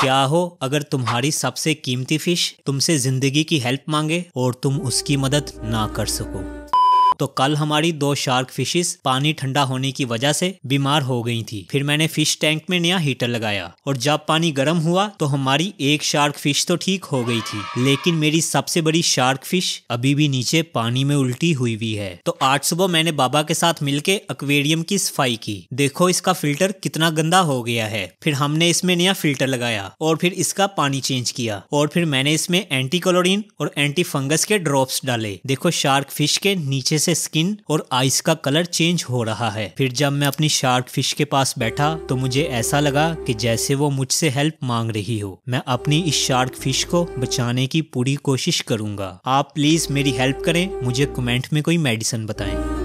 क्या हो अगर तुम्हारी सबसे कीमती फिश तुमसे जिंदगी की हेल्प मांगे और तुम उसकी मदद ना कर सको तो कल हमारी दो शार्क फिशेस पानी ठंडा होने की वजह से बीमार हो गई थी फिर मैंने फिश टैंक में नया हीटर लगाया और जब पानी गर्म हुआ तो हमारी एक शार्क फिश तो ठीक हो गई थी लेकिन मेरी सबसे बड़ी शार्क फिश अभी भी नीचे पानी में उल्टी हुई हुई है तो आज सुबह मैंने बाबा के साथ मिलकर अक्वेरियम की सफाई की देखो इसका फिल्टर कितना गंदा हो गया है फिर हमने इसमें नया फिल्टर लगाया और फिर इसका पानी चेंज किया और फिर मैंने इसमें एंटी क्लोरिन और एंटी फंगस के ड्रॉप्स डाले देखो शार्क फिश के नीचे से स्किन और आइस का कलर चेंज हो रहा है फिर जब मैं अपनी शार्क फिश के पास बैठा तो मुझे ऐसा लगा कि जैसे वो मुझसे हेल्प मांग रही हो मैं अपनी इस शार्क फिश को बचाने की पूरी कोशिश करूंगा आप प्लीज मेरी हेल्प करें मुझे कमेंट में कोई मेडिसिन बताएं